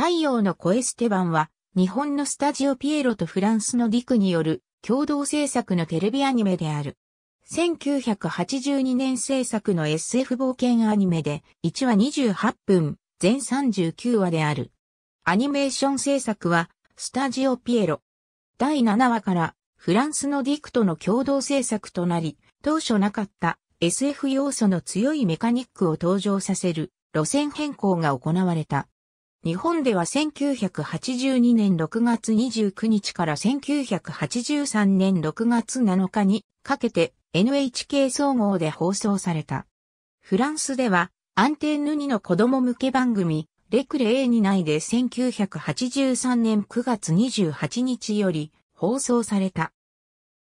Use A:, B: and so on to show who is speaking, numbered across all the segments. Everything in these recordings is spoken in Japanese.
A: 太陽のコエステバンは、日本のスタジオピエロとフランスのディクによる共同制作のテレビアニメである。1982年制作の SF 冒険アニメで、1話28分、全39話である。アニメーション制作は、スタジオピエロ。第7話から、フランスのディクとの共同制作となり、当初なかった SF 要素の強いメカニックを登場させる路線変更が行われた。日本では1982年6月29日から1983年6月7日にかけて NHK 総合で放送された。フランスではアンテーヌ2の子供向け番組レクレーニ内で1983年9月28日より放送された。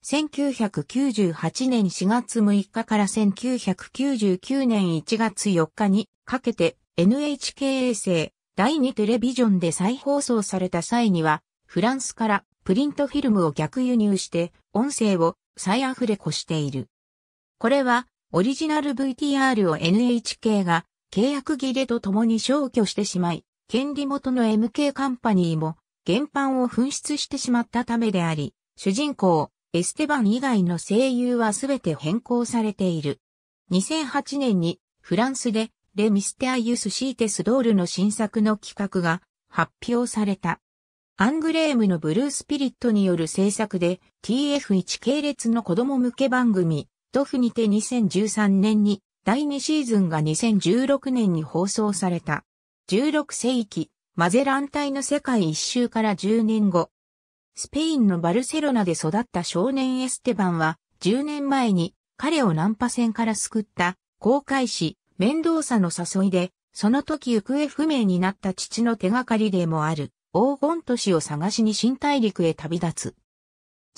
A: 1998年4月6日から1999年1月4日にかけて NHK 衛星第2テレビジョンで再放送された際には、フランスからプリントフィルムを逆輸入して音声を再アフレコしている。これはオリジナル VTR を NHK が契約切れとともに消去してしまい、権利元の MK カンパニーも原版を紛失してしまったためであり、主人公エステバン以外の声優はすべて変更されている。2008年にフランスでレ・ミステア・ユス・シーテス・ドールの新作の企画が発表された。アングレームのブルースピリットによる制作で TF1 系列の子供向け番組、ドフにて2013年に第2シーズンが2016年に放送された。16世紀、マゼラン隊の世界一周から10年後。スペインのバルセロナで育った少年エステバンは10年前に彼をナンパ船から救った航海士面倒さの誘いで、その時行方不明になった父の手がかりでもある、黄金都市を探しに新大陸へ旅立つ。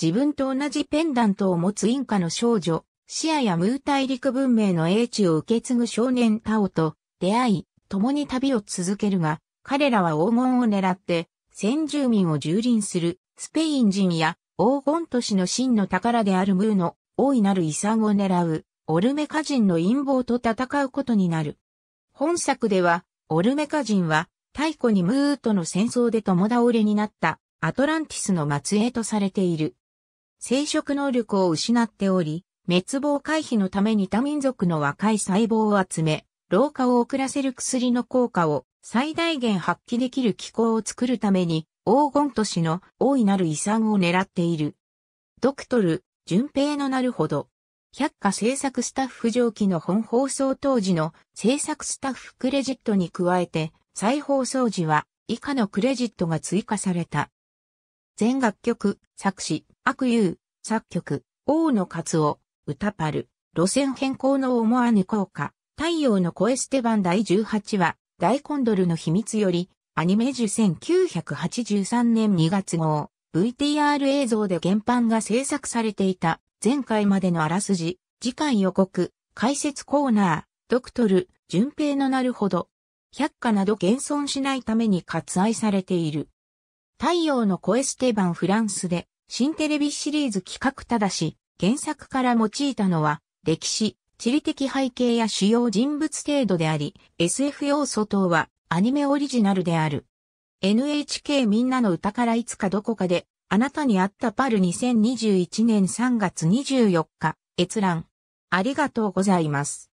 A: 自分と同じペンダントを持つインカの少女、シアやムー大陸文明の英知を受け継ぐ少年タオと出会い、共に旅を続けるが、彼らは黄金を狙って、先住民を蹂躙するスペイン人や黄金都市の真の宝であるムーの大いなる遺産を狙うオルメカ人の陰謀と戦うことになる。本作では、オルメカ人は、太古にムーとの戦争で共倒れになったアトランティスの末裔とされている。生殖能力を失っており、滅亡回避のために他民族の若い細胞を集め、老化を遅らせる薬の効果を最大限発揮できる機構を作るために、黄金都市の大いなる遺産を狙っている。ドクトル、順平のなるほど。百科制作スタッフ上記の本放送当時の制作スタッフクレジットに加えて、再放送時は以下のクレジットが追加された。全楽曲、作詞、悪友、作曲、王のカツオ、歌パル、路線変更の思わぬ効果、太陽の声ステバン第18話、大コンドルの秘密より、アニメージュ1983年2月号、VTR 映像で原版が制作されていた。前回までのあらすじ、次回予告、解説コーナー、ドクトル、順平のなるほど、百科など現存しないために割愛されている。太陽の声ステバンフランスで、新テレビシリーズ企画ただし、原作から用いたのは、歴史、地理的背景や主要人物程度であり、SF 要素等はアニメオリジナルである。NHK みんなの歌からいつかどこかであなたに会ったパル2021年3月24日、閲覧。ありがとうございます。